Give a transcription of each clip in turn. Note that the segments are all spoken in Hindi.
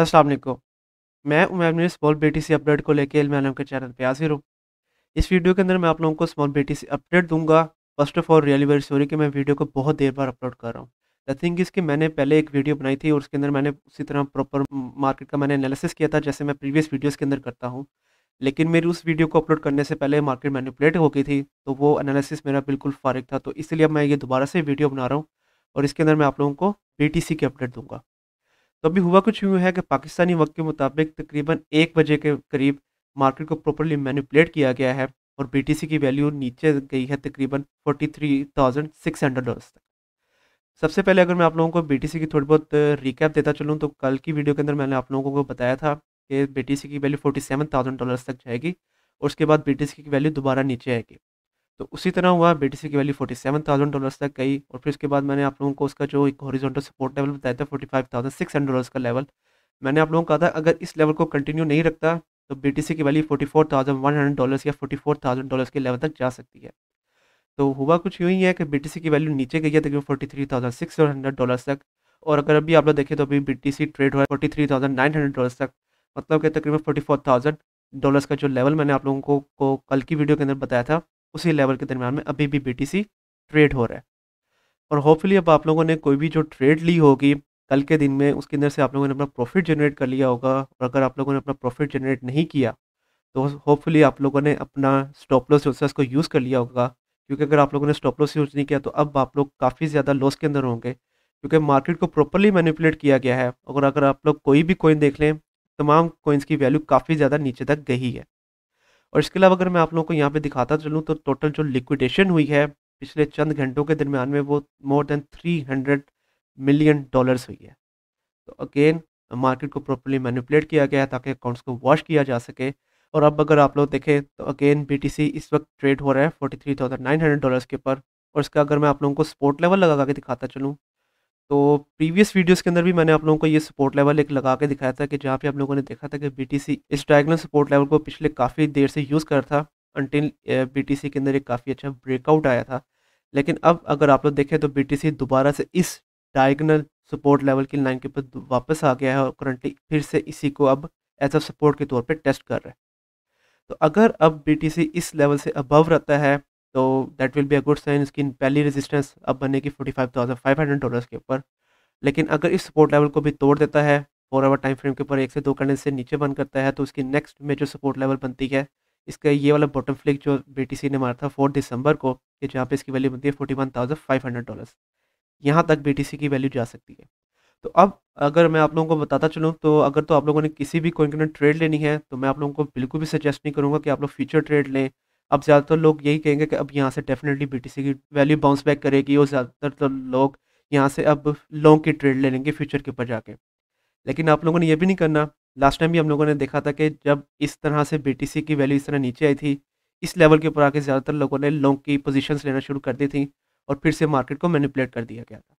असलम मैं उमैर मेरे स्मॉल बेटी सी अपडेट को लेकर इल्म आलम के चैनल पे हाजिर हूँ इस वीडियो के अंदर मैं आप लोगों को स्मॉल बेटी सी अपडेट दूंगा first of all really very sorry कि मैं वीडियो को बहुत देर बार अपलोड कर रहा हूँ द थिंग इसकी मैंने पहले एक वीडियो बनाई थी और उसके अंदर मैंने उसी तरह प्रॉपर मार्केट का मैंने एनालिसिस किया था जैसे मैं प्रीवियस वीडियोज़ के अंदर करता हूँ लेकिन मेरी उस वीडियो को अपलोड करने से पहले मार्केट मैनिपुलेट हो गई थी तो वो एनालिसिस मेरा बिल्कुल फारिग था तो इसलिए मैं ये दोबारा से वीडियो बना रहा हूँ और इसके अंदर मैं आप लोगों को बी की अपडेट दूंगा तो अभी हुआ कुछ यूँ है कि पाकिस्तानी वक्त के मुताबिक तकरीबन एक बजे के करीब मार्केट को प्रॉपरली मैनिपुलेट किया गया है और बी की वैल्यू नीचे गई है तकरीबन forty three thousand six hundred dollars तक सबसे पहले अगर मैं आप लोगों को बी की थोड़ी बहुत रिकैप देता चलूँ तो कल की वीडियो के अंदर मैंने आप लोगों को बताया था कि बी की value forty seven thousand dollars तक जाएगी और उसके बाद बी की वैल्यू दोबारा नीचे आएगी तो उसी तरह हुआ बी की value forty seven thousand dollars तक गई और फिर उसके बाद मैंने आप लोगों को उसका जो एक हॉरिजॉन्टल सपोर्ट लेवल बताया था forty five thousand six hundred dollars का लेवल मैंने आप लोगों को कहा था अगर इस लेवल को कंटिन्यू नहीं रखता तो बी की value forty four thousand one hundred dollars या फोर्टी फोर थाउजेंड डॉलर्स के लेवल तक जा सकती है तो हुआ कुछ यूँ ही है कि बी की वैल्यू नीचे गई है तकरीबन forty three thousand six hundred dollars तक और अगर अभी आप लोग देखें तो अभी बी ट्रेड हुआ forty three thousand nine hundred dollars तक मतलब कि तकरीबन फोर्टी फोर थाउजेंड डॉलर्स का जो लेवल मैंने आप लोगों को, को कल की वीडियो के अंदर बताया था उसी लेवल के दरमियान में अभी भी बी ट्रेड हो रहा है और होपफुली अब आप लोगों ने कोई भी जो ट्रेड ली होगी कल के दिन में उसके अंदर से आप लोगों ने अपना प्रॉफिट जनरेट कर लिया होगा और अगर आप लोगों ने अपना प्रॉफिट जनरेट नहीं किया तो होपफुली आप लोगों ने अपना स्टॉप लॉस जो को उसको यूज़ कर लिया होगा क्योंकि अगर आप लोगों ने स्टॉप लॉस यूज़ नहीं किया तो अब आप लोग काफ़ी ज़्यादा लॉस के अंदर होंगे क्योंकि मार्केट को प्रॉपरली मैनिपुलेट किया गया है और अगर आप लोग कोई भी कोइन देख लें तमाम कोइन्स की वैल्यू काफ़ी ज़्यादा नीचे तक गई है और इसके अलावा अगर मैं आप लोगों को यहाँ पे दिखाता चलूँ तो टोटल जो लिक्विडेशन हुई है पिछले चंद घंटों के दरमियान में वो मोर देन 300 मिलियन डॉलर्स हुई है तो अगेन मार्केट को प्रॉपरली मैनिपुलेट किया गया है ताकि अकाउंट्स को वॉश किया जा सके और अब अगर आप लोग देखें तो अगेन बी इस वक्त ट्रेड हो रहा है forty three thousand nine hundred dollars के ऊपर और इसका अगर मैं आप लोगों को स्पोर्ट लेवल लगा के दिखाता चलूँ तो प्रीवियस वीडियोस के अंदर भी मैंने आप लोगों को ये सपोर्ट लेवल एक लगा के दिखाया था कि जहाँ पे आप लोगों ने देखा था कि बीटीसी इस डायगनल सपोर्ट लेवल को पिछले काफ़ी देर से यूज़ कर था अनटिल बीटीसी के अंदर एक काफ़ी अच्छा ब्रेकआउट आया था लेकिन अब अगर आप लोग देखें तो बी दोबारा से इस डायगनल सपोर्ट लेवल की लाइन के ऊपर वापस आ गया है और करंटली फिर से इसी को अब एज ऑफ सपोर्ट के तौर पर टेस्ट कर रहा है तो अगर अब बी इस लेवल से अबव रहता है तो that will be a good sign इसकी पहली रेजिस्टेंस अब बनेगी forty five thousand five hundred dollars के ऊपर लेकिन अगर इस सपोर्ट लेवल को भी तोड़ देता है फोर आवर टाइम फ्रेम के ऊपर एक से दो करने से नीचे बन करता है तो उसकी नेक्स्ट मेजर सपोर्ट लेवल बनती है इसका ये वाला बॉटम फ्लिक जो बीटीसी ने मारा था फोर दिसंबर को कि जहाँ पे इसकी वैल्यू बनती है forty one thousand five hundred dollars यहाँ तक बीटीसी की वैल्यू जा सकती है तो अब अगर मैं आप लोगों को बताता चलूँ तो अगर तो आप लोगों ने किसी भी कोई ट्रेड लेनी है तो मैं आप लोगों को बिल्कुल भी सजेस्ट नहीं करूँगा कि आप लोग फ्यूचर ट्रेड लें अब ज़्यादातर लोग यही कहेंगे कि अब यहाँ से डेफिनेटली बी की वैल्यू बाउंस बैक करेगी और ज़्यादातर तो लोग यहाँ से अब लॉन्ग की ट्रेड ले लेंगे फ्यूचर के ऊपर जाके लेकिन आप लोगों ने ये भी नहीं करना लास्ट टाइम भी हम लोगों ने देखा था कि जब इस तरह से बी की वैल्यू इस तरह नीचे आई थी इस लेवल के ऊपर आके ज़्यादातर लोगों ने लॉन्ग की पोजिशन लेना शुरू कर दी थी और फिर से मार्केट को मैनिपुलेट कर दिया गया था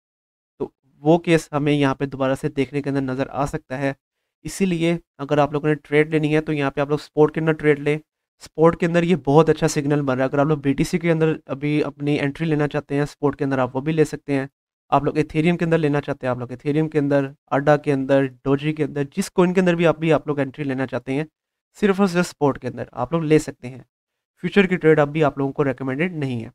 तो वो केस हमें यहाँ पर दोबारा से देखने के अंदर नज़र आ सकता है इसीलिए अगर आप लोगों ने ट्रेड लेनी है तो यहाँ पे आप लोग स्पोर्ट के अंदर ट्रेड लें स्पोर्ट के अंदर ये बहुत अच्छा सिग्नल बन रहा है अगर आप लोग बी के अंदर अभी अपनी एंट्री लेना चाहते हैं स्पोर्ट के अंदर आप वो भी ले सकते हैं आप लोग एथेरियम के अंदर लेना चाहते हैं आप लोग एथेरियम के अंदर अड्डा के अंदर डोजी के अंदर जिस कोइन के अंदर भी आप भी आप लोग एंट्री लेना चाहते हैं सिर्फ और सिर्फ स्पोर्ट के अंदर आप लोग ले सकते हैं फ्यूचर की ट्रेड अभी आप लोगों को रिकमेंडेड नहीं है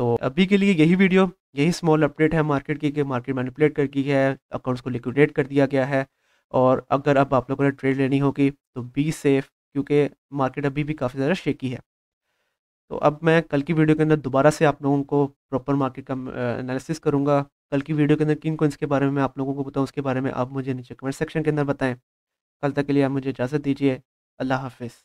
तो अभी के लिए यही वीडियो यही स्मॉल अपडेट है मार्केट की कि मार्केट मैनिपुलेट कर की है अकाउंट्स को लिक्विडेट कर दिया गया है और अगर अब आप लोगों ने ट्रेड लेनी होगी तो बी सेफ़ क्योंकि मार्केट अभी भी काफ़ी ज़्यादा शेकी है तो अब मैं कल की वीडियो के अंदर दोबारा से आप लोगों को प्रॉपर मार्केट का एनालिसिस करूँगा कल की वीडियो के अंदर किन कोइंस के बारे में मैं आप लोगों को बताऊँ उसके बारे में आप मुझे नीचे कमेंट सेक्शन के अंदर बताएं कल तक के लिए आप मुझे इजाज़त दीजिए अल्लाह हाफिज़